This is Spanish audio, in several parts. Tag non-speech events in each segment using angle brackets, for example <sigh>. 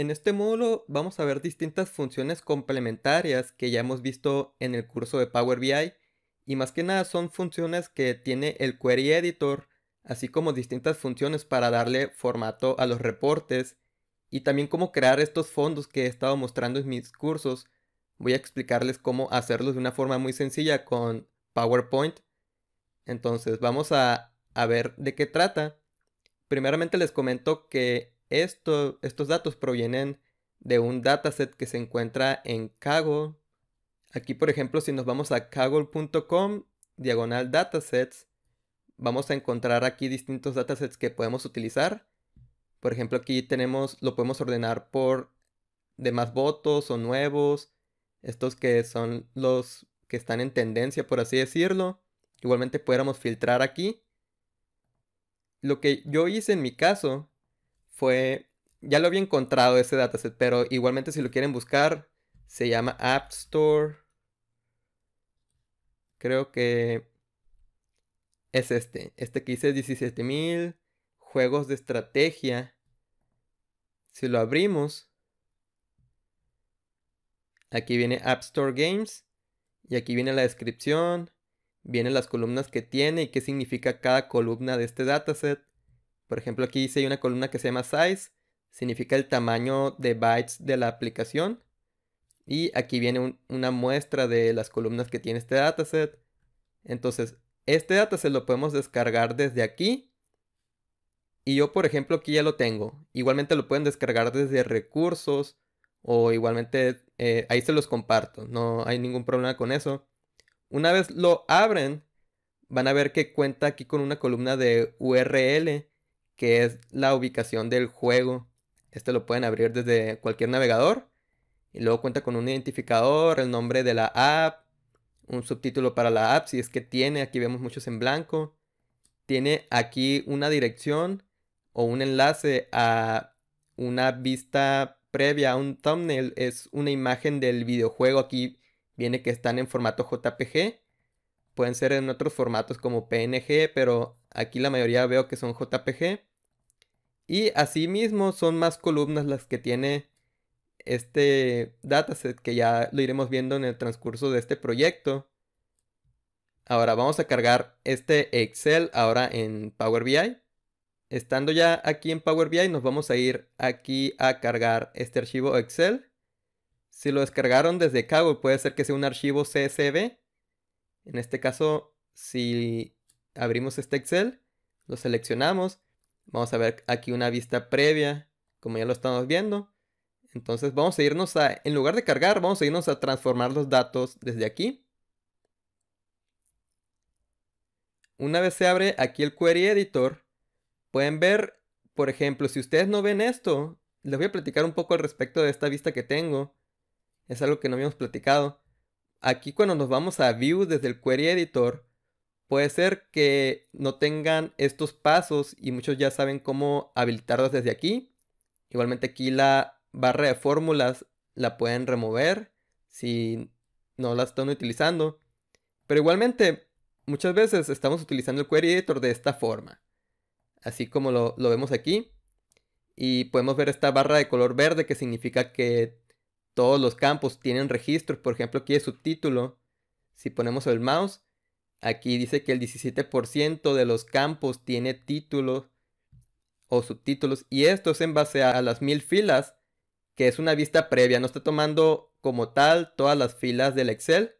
En este módulo vamos a ver distintas funciones complementarias que ya hemos visto en el curso de Power BI y más que nada son funciones que tiene el Query Editor, así como distintas funciones para darle formato a los reportes y también cómo crear estos fondos que he estado mostrando en mis cursos. Voy a explicarles cómo hacerlos de una forma muy sencilla con PowerPoint. Entonces vamos a, a ver de qué trata. Primeramente les comento que estos datos provienen de un dataset que se encuentra en Kaggle. Aquí, por ejemplo, si nos vamos a kaggle.com, diagonal datasets, vamos a encontrar aquí distintos datasets que podemos utilizar. Por ejemplo, aquí tenemos, lo podemos ordenar por demás votos o nuevos, estos que son los que están en tendencia, por así decirlo. Igualmente pudiéramos filtrar aquí. Lo que yo hice en mi caso fue, ya lo había encontrado ese dataset, pero igualmente si lo quieren buscar, se llama App Store. Creo que es este, este que dice 17.000 juegos de estrategia. Si lo abrimos, aquí viene App Store Games y aquí viene la descripción, vienen las columnas que tiene y qué significa cada columna de este dataset. Por ejemplo, aquí hay una columna que se llama size, significa el tamaño de bytes de la aplicación. Y aquí viene una muestra de las columnas que tiene este dataset. Entonces, este dataset lo podemos descargar desde aquí. Y yo, por ejemplo, aquí ya lo tengo. Igualmente lo pueden descargar desde recursos o igualmente eh, ahí se los comparto. No hay ningún problema con eso. Una vez lo abren, van a ver que cuenta aquí con una columna de URL que es la ubicación del juego. Este lo pueden abrir desde cualquier navegador. Y luego cuenta con un identificador, el nombre de la app, un subtítulo para la app, si es que tiene, aquí vemos muchos en blanco. Tiene aquí una dirección o un enlace a una vista previa, a un thumbnail, es una imagen del videojuego. Aquí viene que están en formato JPG. Pueden ser en otros formatos como PNG, pero aquí la mayoría veo que son JPG. Y asimismo son más columnas las que tiene este dataset que ya lo iremos viendo en el transcurso de este proyecto. Ahora vamos a cargar este Excel ahora en Power BI. Estando ya aquí en Power BI nos vamos a ir aquí a cargar este archivo Excel. Si lo descargaron desde cabo puede ser que sea un archivo CSV. En este caso si abrimos este Excel lo seleccionamos Vamos a ver aquí una vista previa, como ya lo estamos viendo. Entonces vamos a irnos a, en lugar de cargar, vamos a irnos a transformar los datos desde aquí. Una vez se abre aquí el Query Editor, pueden ver, por ejemplo, si ustedes no ven esto, les voy a platicar un poco al respecto de esta vista que tengo. Es algo que no habíamos platicado. Aquí cuando nos vamos a View desde el Query Editor, Puede ser que no tengan estos pasos y muchos ya saben cómo habilitarlos desde aquí. Igualmente aquí la barra de fórmulas la pueden remover si no la están utilizando. Pero igualmente muchas veces estamos utilizando el Query Editor de esta forma. Así como lo, vemos aquí. Y podemos ver esta barra de color verde que significa que todos los campos tienen registros. Por ejemplo aquí es subtítulo. Si ponemos el mouse Aquí dice que el 17% de los campos tiene títulos o subtítulos y esto es en base a las mil filas, que es una vista previa, no está tomando como tal todas las filas del Excel.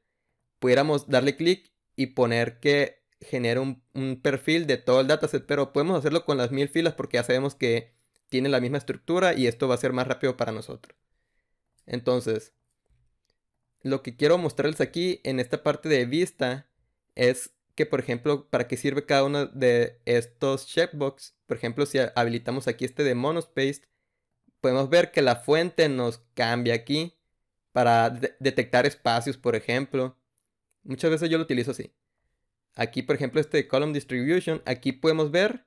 Pudiéramos darle clic y poner que genere un, un, perfil de todo el dataset, pero podemos hacerlo con las mil filas porque ya sabemos que tiene la misma estructura y esto va a ser más rápido para nosotros. Entonces, lo que quiero mostrarles aquí en esta parte de vista es que, por ejemplo, para qué sirve cada uno de estos checkbox. Por ejemplo, si habilitamos aquí este de monospace, podemos ver que la fuente nos cambia aquí para detectar espacios, por ejemplo. Muchas veces yo lo utilizo así. Aquí, por ejemplo, este de column distribution, aquí podemos ver,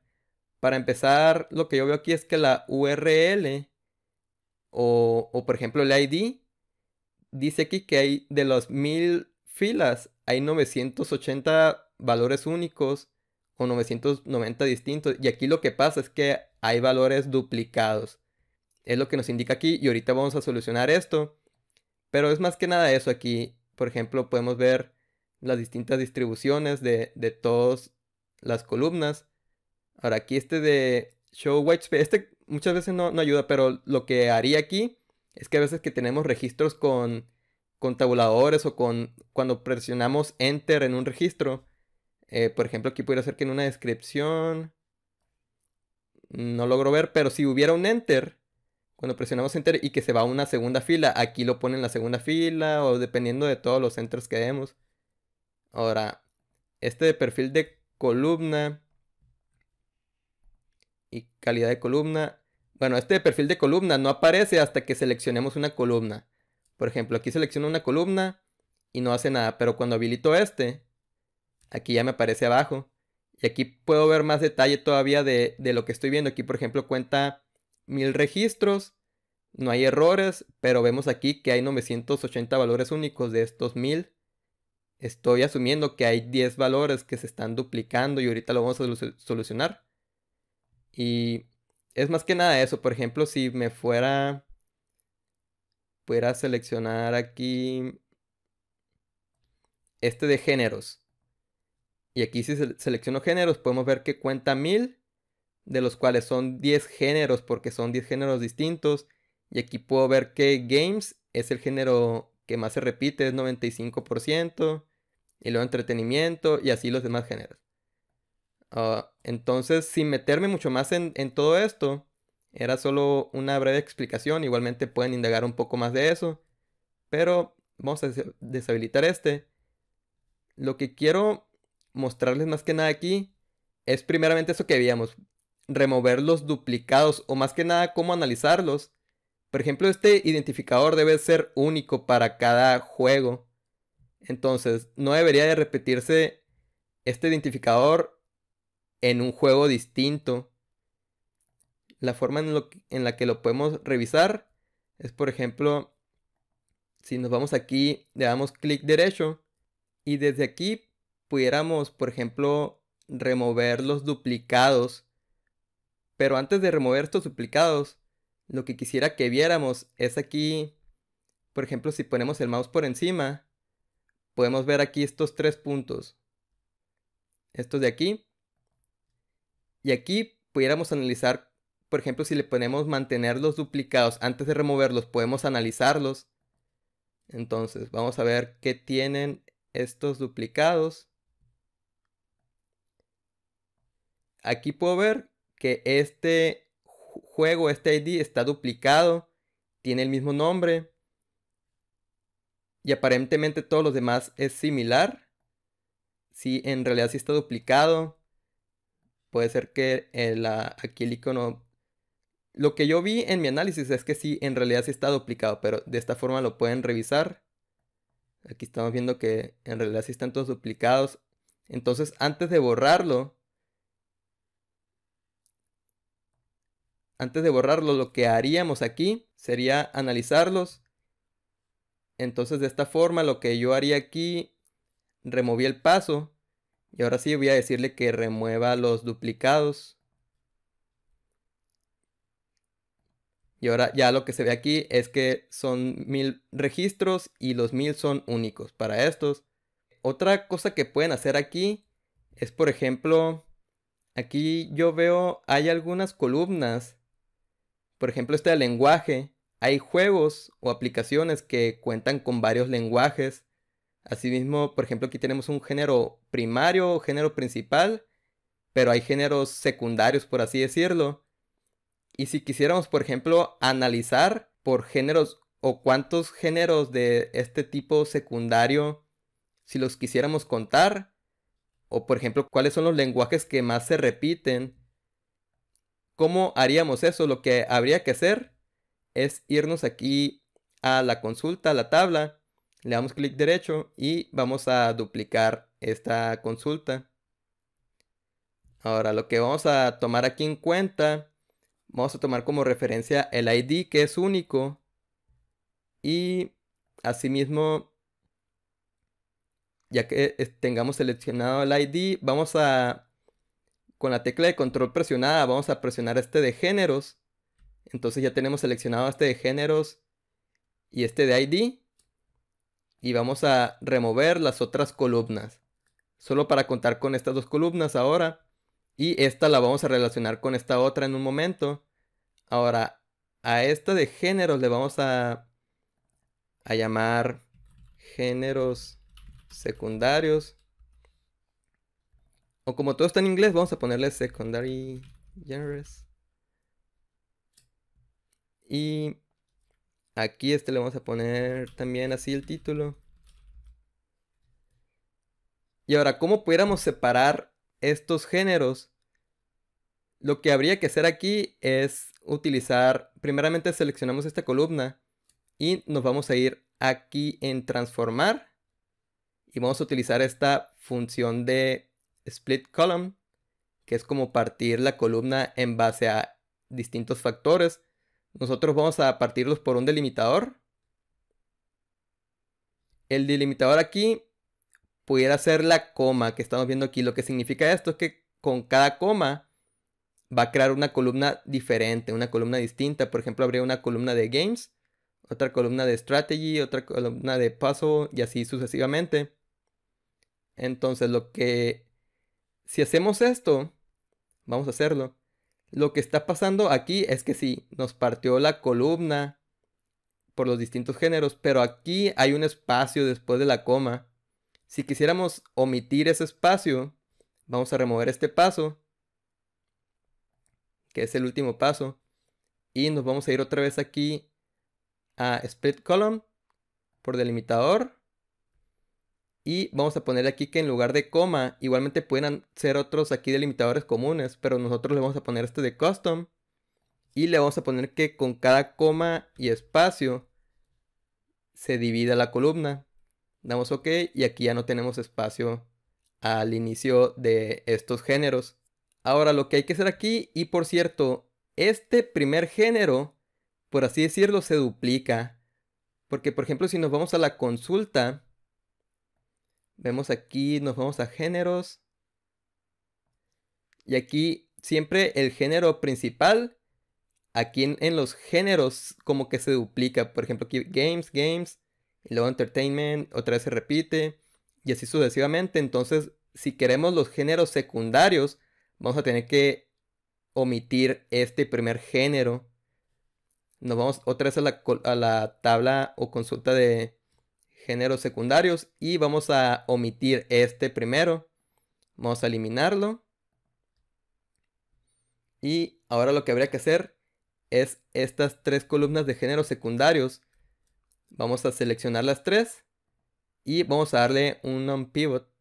para empezar, lo que yo veo aquí es que la URL o, o por ejemplo, el ID dice aquí que hay de los mil filas hay 980 valores únicos o 990 distintos. Y aquí lo que pasa es que hay valores duplicados. Es lo que nos indica aquí y ahorita vamos a solucionar esto. Pero es más que nada eso aquí. Por ejemplo, podemos ver las distintas distribuciones de, todas las columnas. Ahora aquí este de show whitespace, este muchas veces no, no ayuda, pero lo que haría aquí es que a veces que tenemos registros con con tabuladores o con cuando presionamos enter en un registro. Eh, por ejemplo, aquí podría ser que en una descripción no logro ver, pero si hubiera un enter, cuando presionamos enter y que se va a una segunda fila, aquí lo pone en la segunda fila o dependiendo de todos los enters que demos. Ahora, este de perfil de columna y calidad de columna. Bueno, este de perfil de columna no aparece hasta que seleccionemos una columna. Por ejemplo, aquí selecciono una columna y no hace nada, pero cuando habilito este, aquí ya me aparece abajo. Y aquí puedo ver más detalle todavía de, lo que estoy viendo. Aquí, por ejemplo, cuenta mil registros, no hay errores, pero vemos aquí que hay 980 valores únicos de estos mil. Estoy asumiendo que hay 10 valores que se están duplicando y ahorita lo vamos a solucionar. Y es más que nada eso. Por ejemplo, si me fuera pudiera seleccionar aquí este de géneros. Y aquí si selecciono géneros, podemos ver que cuenta mil, de los cuales son 10 géneros, porque son 10 géneros distintos. Y aquí puedo ver que games es el género que más se repite, es 95%, y luego entretenimiento, y así los demás géneros. Ah, entonces, sin meterme mucho más en todo esto, era solo una breve explicación, igualmente pueden indagar un poco más de eso, pero vamos a deshabilitar este. Lo que quiero mostrarles más que nada aquí es primeramente eso que veíamos, remover los duplicados o más que nada cómo analizarlos. Por ejemplo, este identificador debe ser único para cada juego. Entonces, no debería de repetirse este identificador en un juego distinto. La forma en, en la que lo podemos revisar es, por ejemplo, si nos vamos aquí, le damos clic derecho y desde aquí pudiéramos, por ejemplo, remover los duplicados. Pero antes de remover estos duplicados, lo que quisiera que viéramos es aquí, por ejemplo, si ponemos el mouse por encima, podemos ver aquí estos tres puntos. Estos de aquí. Y aquí pudiéramos analizar por ejemplo, si le ponemos mantener los duplicados antes de removerlos, podemos analizarlos. Entonces, vamos a ver qué tienen estos duplicados. Aquí puedo ver que este juego, este ID está duplicado, tiene el mismo nombre. Y aparentemente todos los demás es similar. Si en realidad sí está duplicado. Puede ser que eh, aquí el icono lo que yo vi en mi análisis es que sí, en realidad sí está duplicado, pero de esta forma lo pueden revisar. Aquí estamos viendo que en realidad sí están todos duplicados. Entonces, antes de borrarlo, antes de borrarlo, lo que haríamos aquí sería analizarlos. Entonces, de esta forma, lo que yo haría aquí, removí el paso. Y ahora sí voy a decirle que remueva los duplicados. Y ahora ya lo que se ve aquí es que son mil registros y los mil son únicos para estos. Otra cosa que pueden hacer aquí es, por ejemplo, aquí yo veo hay algunas columnas. Por ejemplo, este de lenguaje. Hay juegos o aplicaciones que cuentan con varios lenguajes. Asimismo, por ejemplo, aquí tenemos un género primario, o género principal, pero hay géneros secundarios, por así decirlo. Y si quisiéramos, por ejemplo, analizar por géneros o cuántos géneros de este tipo secundario, si los quisiéramos contar, o por ejemplo, cuáles son los lenguajes que más se repiten, ¿cómo haríamos eso? Lo que habría que hacer es irnos aquí a la consulta, a la tabla, le damos clic derecho y vamos a duplicar esta consulta. Ahora lo que vamos a tomar aquí en cuenta Vamos a tomar como referencia el ID que es único y asimismo ya que eh, tengamos seleccionado el ID, vamos a, con la tecla de control presionada, vamos a presionar este de géneros. Entonces ya tenemos seleccionado este de géneros y este de ID. Y vamos a remover las otras columnas. Solo para contar con estas dos columnas ahora, y esta la vamos a relacionar con esta otra en un momento. Ahora, a esta de géneros le vamos a, a llamar géneros secundarios. O como todo está en inglés, vamos a ponerle secondary genres. Y aquí este le vamos a poner también así el título. Y ahora, ¿cómo pudiéramos separar estos géneros, lo que habría que hacer aquí es utilizar, primeramente seleccionamos esta columna y nos vamos a ir aquí en transformar y vamos a utilizar esta función de split column que es como partir la columna en base a distintos factores. Nosotros vamos a partirlos por un delimitador. El delimitador aquí pudiera ser la coma que estamos viendo aquí. Lo que significa esto es que con cada coma va a crear una columna diferente, una columna distinta. Por ejemplo, habría una columna de games, otra columna de strategy, otra columna de paso y así sucesivamente. Entonces, lo que... Si hacemos esto, vamos a hacerlo. Lo que está pasando aquí es que sí, nos partió la columna por los distintos géneros, pero aquí hay un espacio después de la coma si quisiéramos omitir ese espacio, vamos a remover este paso, que es el último paso, y nos vamos a ir otra vez aquí a split column por delimitador. Y vamos a poner aquí que en lugar de coma, igualmente pueden ser otros aquí delimitadores comunes, pero nosotros le vamos a poner este de custom. Y le vamos a poner que con cada coma y espacio se divida la columna damos OK y aquí ya no tenemos espacio al inicio de estos géneros. Ahora lo que hay que hacer aquí, y por cierto, este primer género, por así decirlo, se duplica. Porque por ejemplo, si nos vamos a la consulta, vemos aquí, nos vamos a géneros. Y aquí siempre el género principal, aquí en, los géneros como que se duplica. Por ejemplo, aquí games, games, y luego entertainment otra vez se repite y así sucesivamente. Entonces, si queremos los géneros secundarios, vamos a tener que omitir este primer género. Nos vamos otra vez a la, tabla o consulta de géneros secundarios y vamos a omitir este primero. Vamos a eliminarlo. Y ahora lo que habría que hacer es estas tres columnas de géneros secundarios Vamos a seleccionar las tres y vamos a darle un unpivot.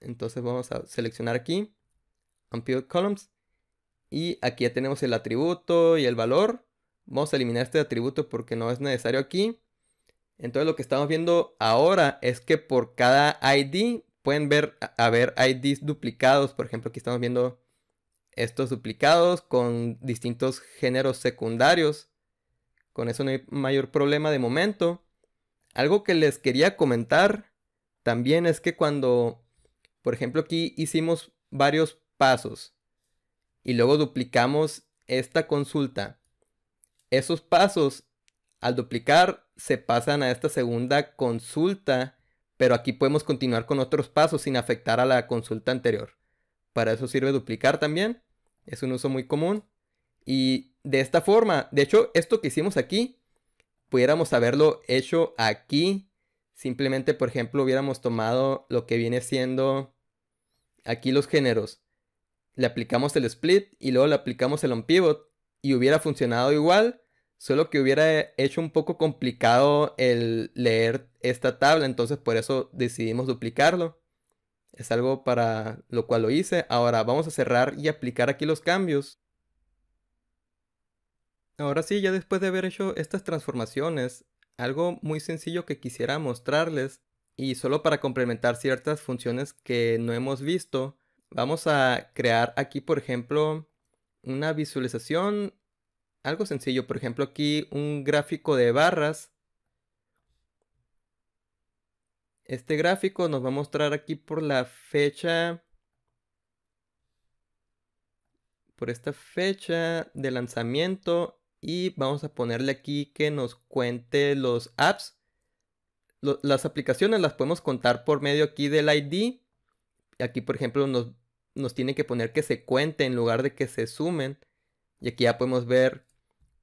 Entonces vamos a seleccionar aquí, unpivot columns. Y aquí ya tenemos el atributo y el valor. Vamos a eliminar este atributo porque no es necesario aquí. Entonces lo que estamos viendo ahora es que por cada ID pueden ver haber IDs duplicados. Por ejemplo, aquí estamos viendo estos duplicados con distintos géneros secundarios. Con eso no hay mayor problema de momento. Algo que les quería comentar también es que cuando, por ejemplo, aquí hicimos varios pasos y luego duplicamos esta consulta, esos pasos al duplicar se pasan a esta segunda consulta, pero aquí podemos continuar con otros pasos sin afectar a la consulta anterior. Para eso sirve duplicar también, es un uso muy común. Y de esta forma, de hecho, esto que hicimos aquí pudiéramos haberlo hecho aquí. Simplemente, por ejemplo, hubiéramos tomado lo que viene siendo aquí los géneros. Le aplicamos el split y luego le aplicamos el on pivot y hubiera funcionado igual, solo que hubiera hecho un poco complicado el leer esta tabla, entonces por eso decidimos duplicarlo. Es algo para lo cual lo hice. Ahora vamos a cerrar y aplicar aquí los cambios. Ahora sí, ya después de haber hecho estas transformaciones, algo muy sencillo que quisiera mostrarles y solo para complementar ciertas funciones que no hemos visto, vamos a crear aquí, por ejemplo, una visualización, algo sencillo, por ejemplo, aquí un gráfico de barras. Este gráfico nos va a mostrar aquí por la fecha, por esta fecha de lanzamiento y vamos a ponerle aquí que nos cuente los apps. las aplicaciones las podemos contar por medio aquí del ID. Aquí, por ejemplo, nos, nos tiene que poner que se cuente en lugar de que se sumen. Y aquí ya podemos ver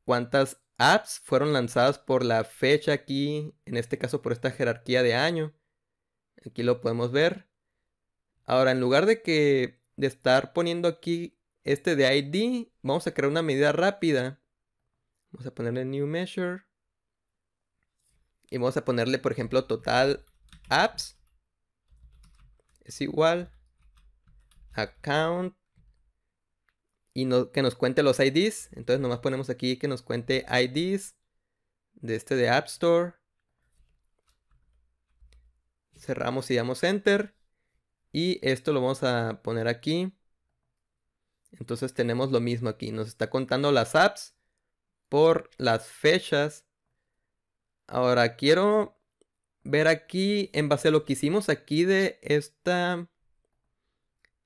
cuántas apps fueron lanzadas por la fecha aquí, en este caso por esta jerarquía de año. Aquí lo podemos ver. Ahora, en lugar de que de estar poniendo aquí este de ID, vamos a crear una medida rápida Vamos a ponerle new measure. Y vamos a ponerle, por ejemplo, total apps. Es igual account. Y que nos cuente los IDs. Entonces nomás ponemos aquí que nos cuente IDs de este de App Store. Cerramos y damos enter. Y esto lo vamos a poner aquí. Entonces tenemos lo mismo aquí. Nos está contando las apps por las fechas. Ahora quiero ver aquí, en base a lo que hicimos aquí de esta,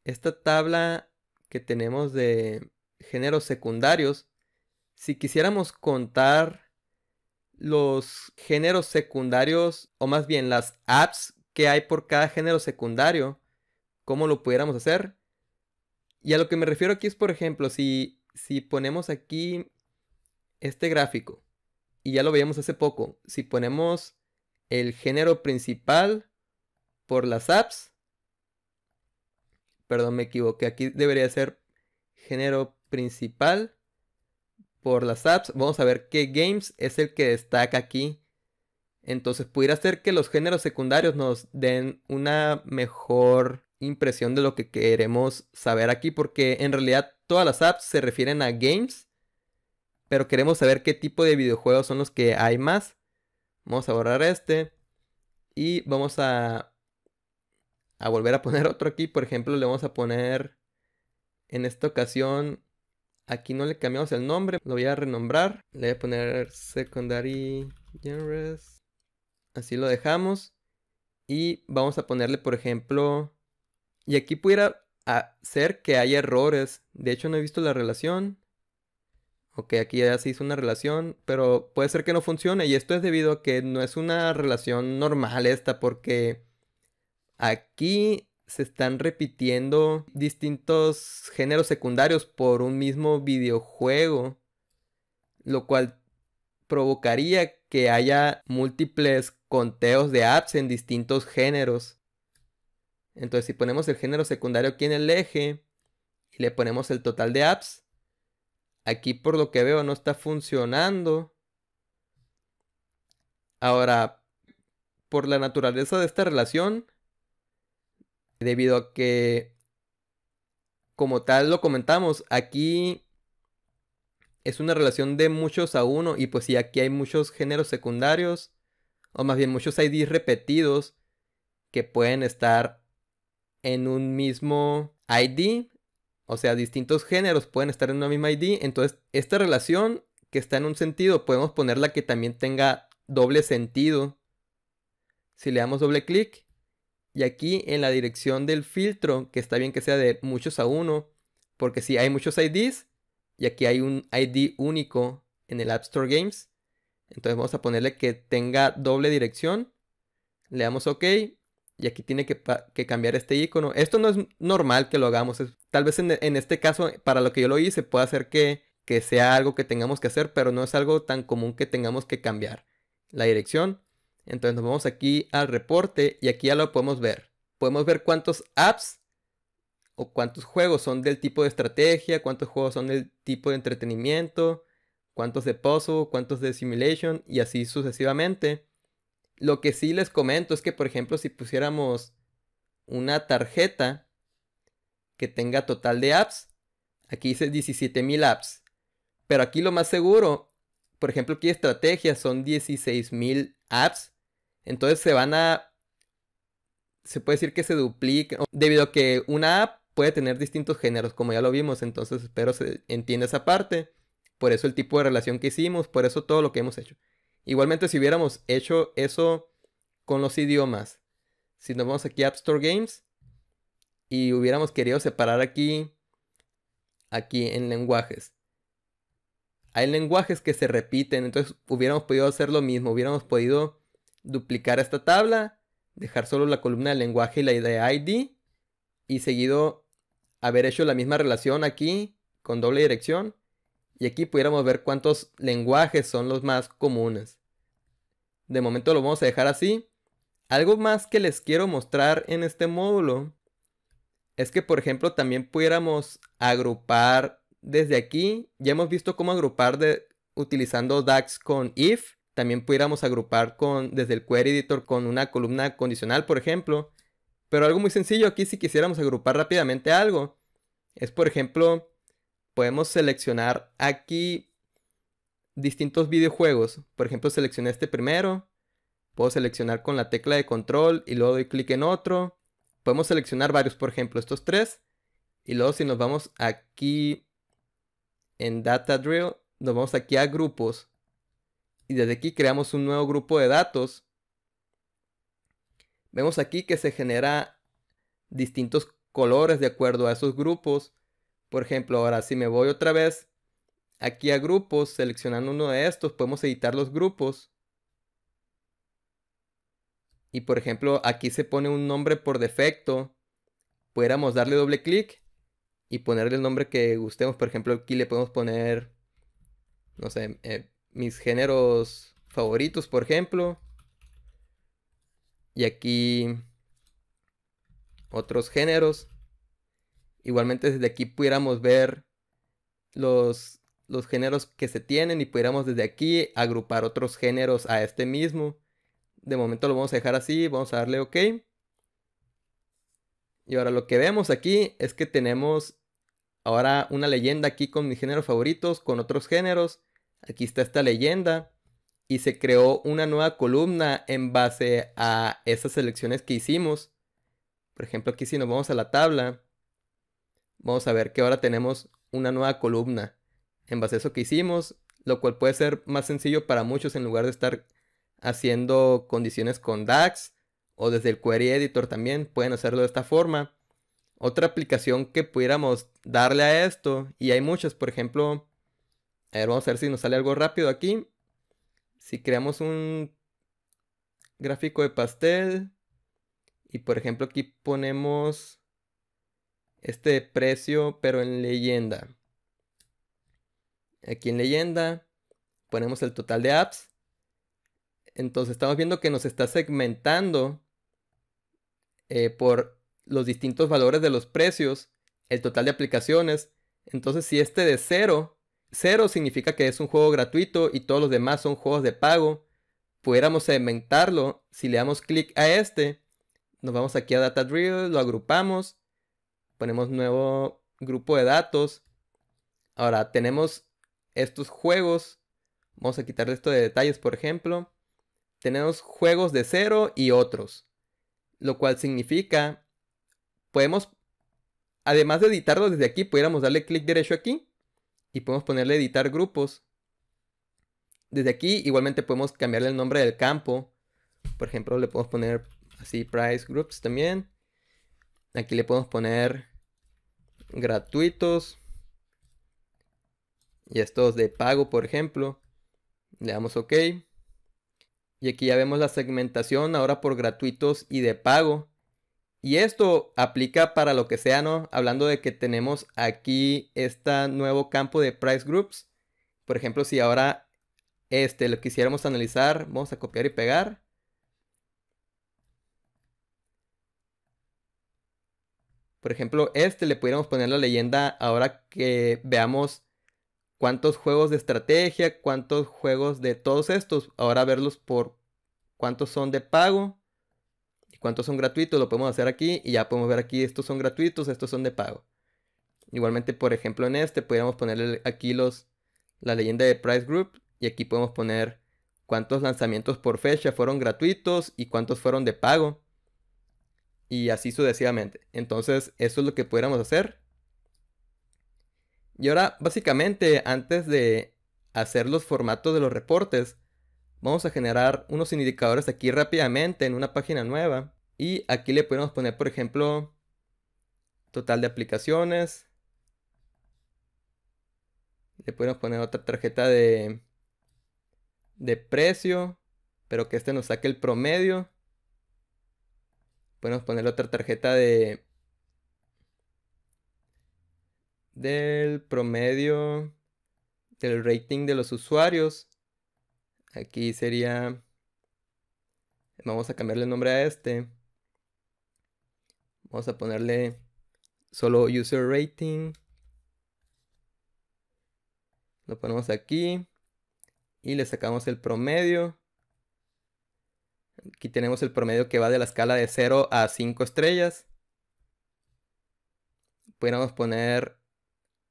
esta tabla que tenemos de géneros secundarios, si quisiéramos contar los géneros secundarios, o más bien las apps que hay por cada género secundario, ¿cómo lo pudiéramos hacer? Y a lo que me refiero aquí es, por ejemplo, si, si ponemos aquí este gráfico, y ya lo veíamos hace poco, si ponemos el género principal por las apps, perdón, me equivoqué, aquí debería ser género principal por las apps, vamos a ver qué games es el que destaca aquí. Entonces pudiera ser que los géneros secundarios nos den una mejor impresión de lo que queremos saber aquí, porque en realidad todas las apps se refieren a games pero queremos saber qué tipo de videojuegos son los que hay más. Vamos a borrar este y vamos a, a volver a poner <laughs> otro aquí. Por ejemplo, le vamos a poner en esta ocasión, aquí no le cambiamos el nombre, lo voy a renombrar. Le voy a poner Secondary Genres. Así lo dejamos. Y vamos a ponerle, por ejemplo, y aquí pudiera hacer que haya errores. De hecho, no he visto la relación ok, aquí ya se hizo una relación, pero puede ser que no funcione. Y esto es debido a que no es una relación normal esta, porque aquí se están repitiendo distintos géneros secundarios por un mismo videojuego, lo cual provocaría que haya múltiples conteos de apps en distintos géneros. Entonces, si ponemos el género secundario aquí en el eje y le ponemos el total de apps, Aquí por lo que veo no está funcionando. Ahora, por la naturaleza de esta relación, debido a que, como tal lo comentamos, aquí es una relación de muchos a uno y pues si aquí hay muchos géneros secundarios, o más bien muchos IDs repetidos que pueden estar en un mismo ID o sea, distintos géneros pueden estar en una misma ID. Entonces, esta relación que está en un sentido, podemos ponerla que también tenga doble sentido. Si le damos doble clic, y aquí en la dirección del filtro, que está bien que sea de muchos a uno, porque si hay muchos IDs, y aquí hay un ID único en el App Store Games, entonces vamos a ponerle que tenga doble dirección. Le damos OK y aquí tiene que, cambiar este icono. Esto no es normal que lo hagamos. tal vez en, este caso, para lo que yo lo hice, puede hacer que, que sea algo que tengamos que hacer, pero no es algo tan común que tengamos que cambiar la dirección. Entonces nos vamos aquí al reporte y aquí ya lo podemos ver. Podemos ver cuántos apps o cuántos juegos son del tipo de estrategia, cuántos juegos son del tipo de entretenimiento, cuántos de puzzle, cuántos de simulation y así sucesivamente. Lo que sí les comento es que, por ejemplo, si pusiéramos una tarjeta que tenga total de apps, aquí dice 17.000 apps. Pero aquí lo más seguro, por ejemplo, aquí estrategias son 16.000 apps. Entonces se van a... Se puede decir que se duplica, debido a que una app puede tener distintos géneros, como ya lo vimos, entonces espero se entienda esa parte. Por eso el tipo de relación que hicimos, por eso todo lo que hemos hecho. Igualmente, si hubiéramos hecho eso con los idiomas, si nos vamos aquí a App Store Games y hubiéramos querido separar aquí, aquí en lenguajes. Hay lenguajes que se repiten, entonces hubiéramos podido hacer lo mismo, hubiéramos podido duplicar esta tabla, dejar solo la columna de lenguaje y la de ID y seguido haber hecho la misma relación aquí con doble dirección y aquí pudiéramos ver cuántos lenguajes son los más comunes. De momento lo vamos a dejar así. Algo más que les quiero mostrar en este módulo es que, por ejemplo, también pudiéramos agrupar desde aquí. Ya hemos visto cómo agrupar utilizando DAX con if. También pudiéramos agrupar con, desde el query editor con una columna condicional, por ejemplo. Pero algo muy sencillo aquí si quisiéramos agrupar rápidamente algo. Es, por ejemplo, podemos seleccionar aquí distintos videojuegos. Por ejemplo, seleccioné este primero. Puedo seleccionar con la tecla de control y luego doy clic en otro. Podemos seleccionar varios, por ejemplo, estos tres. Y luego si nos vamos aquí en Data Drill, nos vamos aquí a grupos. Y desde aquí creamos un nuevo grupo de datos. Vemos aquí que se genera distintos colores de acuerdo a esos grupos. Por ejemplo, ahora si me voy otra vez aquí a grupos, seleccionando uno de estos, podemos editar los grupos. Y por ejemplo, aquí se pone un nombre por defecto. Pudiéramos darle doble clic y ponerle el nombre que gustemos. Por ejemplo, aquí le podemos poner, no sé, eh, mis géneros favoritos, por ejemplo. Y aquí otros géneros. Igualmente desde aquí pudiéramos ver los, los géneros que se tienen y pudiéramos desde aquí agrupar otros géneros a este mismo. De momento lo vamos a dejar así, vamos a darle OK. Y ahora lo que vemos aquí es que tenemos ahora una leyenda aquí con mis géneros favoritos, con otros géneros. Aquí está esta leyenda y se creó una nueva columna en base a esas selecciones que hicimos. Por ejemplo, aquí si nos vamos a la tabla, vamos a ver que ahora tenemos una nueva columna en base a eso que hicimos, lo cual puede ser más sencillo para muchos en lugar de estar haciendo condiciones con DAX o desde el Query Editor también pueden hacerlo de esta forma. Otra aplicación que pudiéramos darle a esto, y hay muchas, por ejemplo, a ver, vamos a ver si nos sale algo rápido aquí. Si creamos un gráfico de pastel y por ejemplo aquí ponemos este precio, pero en leyenda. Aquí en leyenda ponemos el total de apps. Entonces estamos viendo que nos está segmentando eh, por los distintos valores de los precios, el total de aplicaciones. Entonces si este de 0, 0 significa que es un juego gratuito y todos los demás son juegos de pago, pudiéramos segmentarlo. Si le damos clic a este, nos vamos aquí a Data Drill, lo agrupamos ponemos nuevo grupo de datos. Ahora tenemos estos juegos. Vamos a quitarle esto de detalles, por ejemplo. Tenemos juegos de cero y otros. Lo cual significa, podemos, además de editarlo desde aquí, pudiéramos darle clic derecho aquí y podemos ponerle editar grupos. Desde aquí igualmente podemos cambiarle el nombre del campo. Por ejemplo, le podemos poner así price groups también. Aquí le podemos poner gratuitos. Y estos de pago, por ejemplo. Le damos OK. Y aquí ya vemos la segmentación ahora por gratuitos y de pago. Y esto aplica para lo que sea, ¿no? Hablando de que tenemos aquí este nuevo campo de price groups. Por ejemplo, si ahora este lo quisiéramos analizar, vamos a copiar y pegar. Por ejemplo, este le pudiéramos poner la leyenda ahora que veamos cuántos juegos de estrategia, cuántos juegos de todos estos, ahora verlos por cuántos son de pago y cuántos son gratuitos, lo podemos hacer aquí y ya podemos ver aquí estos son gratuitos, estos son de pago. Igualmente, por ejemplo, en este podríamos ponerle aquí los, la leyenda de Price Group y aquí podemos poner cuántos lanzamientos por fecha fueron gratuitos y cuántos fueron de pago y así sucesivamente. Entonces, eso es lo que pudiéramos hacer. Y ahora, básicamente, antes de hacer los formatos de los reportes, vamos a generar unos indicadores aquí rápidamente en una página nueva. Y aquí le podemos poner, por ejemplo, total de aplicaciones. Le podemos poner otra tarjeta de, de precio, pero que este nos saque el promedio. Podemos poner otra tarjeta de... Del promedio del rating de los usuarios. Aquí sería... Vamos a cambiarle el nombre a este. Vamos a ponerle solo user rating. Lo ponemos aquí. Y le sacamos el promedio. Aquí tenemos el promedio que va de la escala de 0 a 5 estrellas. Pudiéramos poner,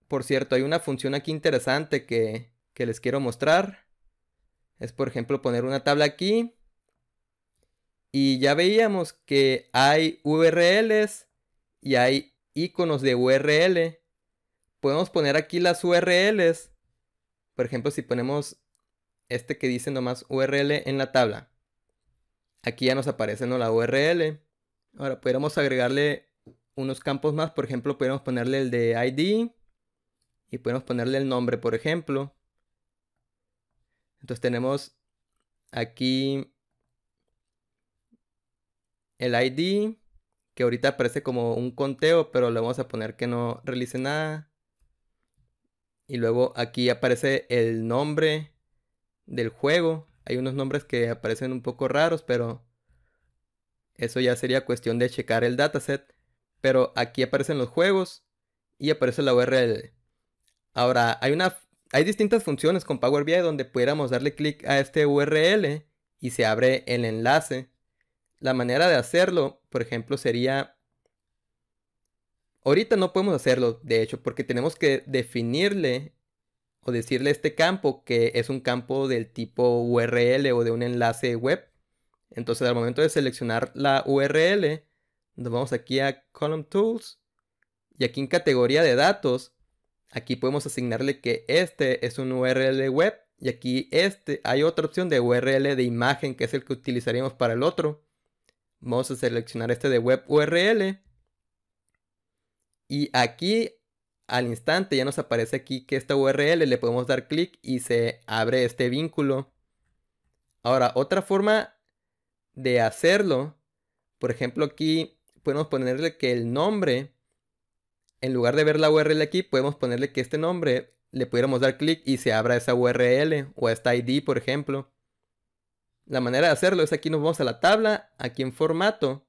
por cierto, hay una función aquí interesante que, que les quiero mostrar. Es, por ejemplo, poner una tabla aquí. Y ya veíamos que hay URLs y hay iconos de URL. Podemos poner aquí las URLs. Por ejemplo, si ponemos este que dice nomás URL en la tabla. Aquí ya nos aparece la URL. Ahora pudiéramos agregarle unos campos más. Por ejemplo, pudiéramos ponerle el de ID. Y podemos ponerle el nombre, por ejemplo. Entonces tenemos aquí el ID, que ahorita aparece como un conteo, pero le vamos a poner que no realice nada. Y luego aquí aparece el nombre del juego. Hay unos nombres que aparecen un poco raros, pero eso ya sería cuestión de checar el dataset. Pero aquí aparecen los juegos y aparece la URL. Ahora, hay, una, hay distintas funciones con Power BI donde pudiéramos darle clic a este URL y se abre el enlace. La manera de hacerlo, por ejemplo, sería... Ahorita no podemos hacerlo, de hecho, porque tenemos que definirle o decirle este campo que es un campo del tipo URL o de un enlace web. Entonces al momento de seleccionar la URL, nos vamos aquí a Column Tools y aquí en categoría de datos, aquí podemos asignarle que este es un URL web y aquí este, hay otra opción de URL de imagen que es el que utilizaríamos para el otro. Vamos a seleccionar este de web URL. Y aquí al instante, ya nos aparece aquí que esta URL le podemos dar clic y se abre este vínculo. Ahora, otra forma de hacerlo, por ejemplo aquí podemos ponerle que el nombre, en lugar de ver la URL aquí, podemos ponerle que este nombre le pudiéramos dar clic y se abra esa URL o esta ID, por ejemplo. La manera de hacerlo es aquí nos vamos a la tabla, aquí en formato,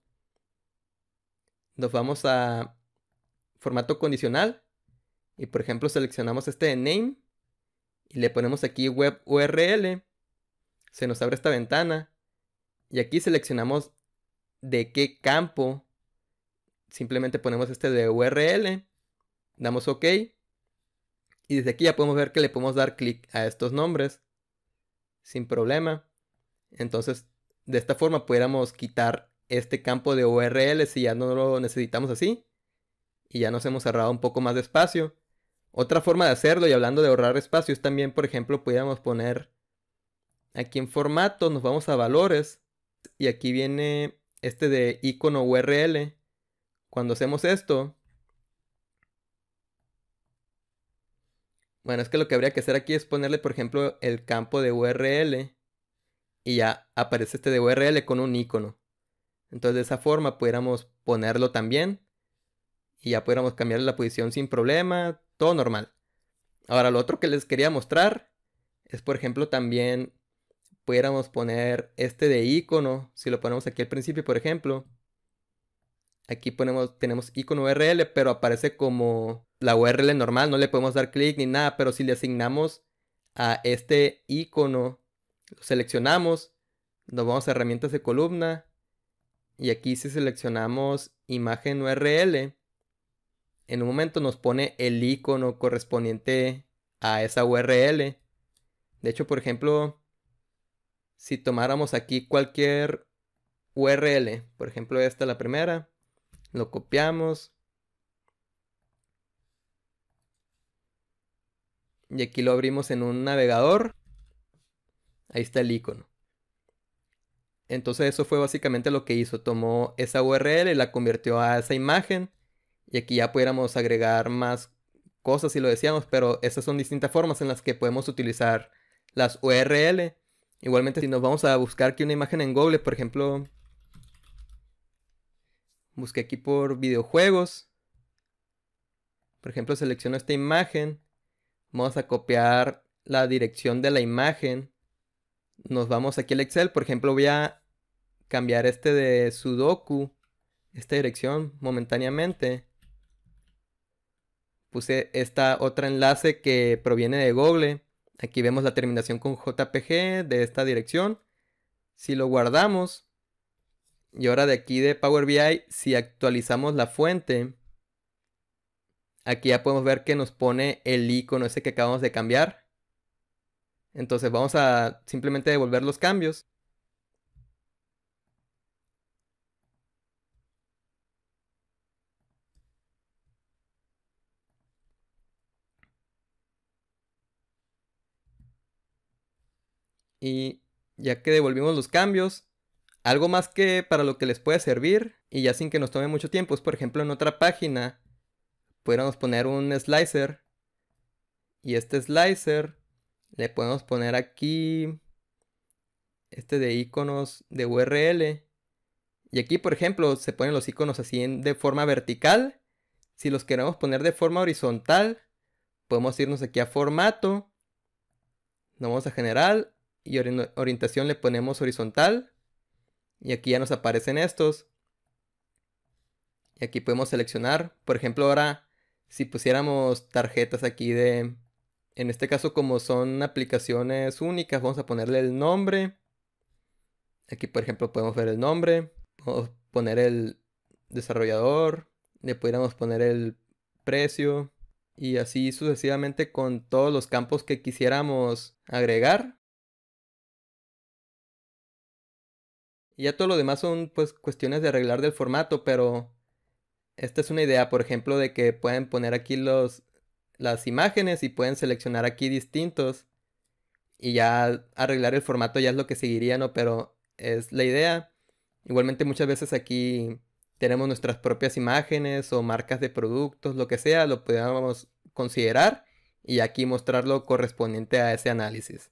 nos vamos a formato condicional y por ejemplo, seleccionamos este de name y le ponemos aquí web URL. Se nos abre esta ventana y aquí seleccionamos de qué campo. Simplemente ponemos este de URL, damos OK y desde aquí ya podemos ver que le podemos dar clic a estos nombres sin problema. Entonces, de esta forma pudiéramos quitar este campo de URL si ya no lo necesitamos así. Y ya nos hemos cerrado un poco más de espacio. Otra forma de hacerlo, y hablando de ahorrar espacios, también, por ejemplo, pudiéramos poner aquí en formato, nos vamos a valores, y aquí viene este de icono URL. Cuando hacemos esto, bueno, es que lo que habría que hacer aquí es ponerle, por ejemplo, el campo de URL, y ya aparece este de URL con un icono. Entonces, de esa forma, pudiéramos ponerlo también y ya pudiéramos cambiar la posición sin problema, todo normal. Ahora, lo otro que les quería mostrar es, por ejemplo, también pudiéramos poner este de icono, si lo ponemos aquí al principio, por ejemplo. Aquí ponemos, tenemos icono URL, pero aparece como la URL normal, no le podemos dar clic ni nada, pero si le asignamos a este icono, lo seleccionamos, nos vamos a herramientas de columna y aquí si seleccionamos imagen URL, en un momento nos pone el icono correspondiente a esa URL. De hecho, por ejemplo, si tomáramos aquí cualquier URL, por ejemplo esta la primera, lo copiamos. Y aquí lo abrimos en un navegador. Ahí está el icono. Entonces eso fue básicamente lo que hizo. Tomó esa URL y la convirtió a esa imagen y aquí ya pudiéramos agregar más cosas si lo decíamos, pero estas son distintas formas en las que podemos utilizar las URL. Igualmente, si nos vamos a buscar aquí una imagen en Google, por ejemplo, busqué aquí por videojuegos. Por ejemplo, selecciono esta imagen. Vamos a copiar la dirección de la imagen. Nos vamos aquí al Excel. Por ejemplo, voy a cambiar este de Sudoku, esta dirección momentáneamente puse esta otra enlace que proviene de Google. Aquí vemos la terminación con JPG de esta dirección. Si lo guardamos y ahora de aquí de Power BI, si actualizamos la fuente, aquí ya podemos ver que nos pone el icono ese que acabamos de cambiar. Entonces vamos a simplemente devolver los cambios. Y ya que devolvimos los cambios, algo más que para lo que les puede servir y ya sin que nos tome mucho tiempo es, por ejemplo, en otra página pudiéramos poner un slicer y este slicer le podemos poner aquí este de iconos de URL. Y aquí, por ejemplo, se ponen los iconos así de forma vertical. Si los queremos poner de forma horizontal, podemos irnos aquí a formato. Nos vamos a general, y orientación le ponemos horizontal. Y aquí ya nos aparecen estos. Y aquí podemos seleccionar. Por ejemplo, ahora si pusiéramos tarjetas aquí de... En este caso, como son aplicaciones únicas, vamos a ponerle el nombre. Aquí, por ejemplo, podemos ver el nombre. Podemos poner el desarrollador. Le pudiéramos poner el precio. Y así sucesivamente con todos los campos que quisiéramos agregar. Y ya todo lo demás son pues cuestiones de arreglar del formato, pero esta es una idea, por ejemplo, de que pueden poner aquí los, las imágenes y pueden seleccionar aquí distintos y ya arreglar el formato ya es lo que seguiría, ¿no? Pero es la idea. Igualmente muchas veces aquí tenemos nuestras propias imágenes o marcas de productos, lo que sea, lo podríamos considerar y aquí mostrarlo correspondiente a ese análisis.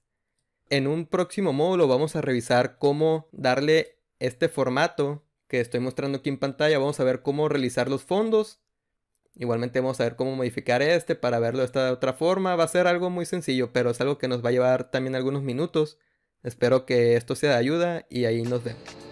En un próximo módulo vamos a revisar cómo darle este formato que estoy mostrando aquí en pantalla. Vamos a ver cómo realizar los fondos. Igualmente vamos a ver cómo modificar este para verlo de esta otra forma. Va a ser algo muy sencillo, pero es algo que nos va a llevar también algunos minutos. Espero que esto sea de ayuda y ahí nos vemos.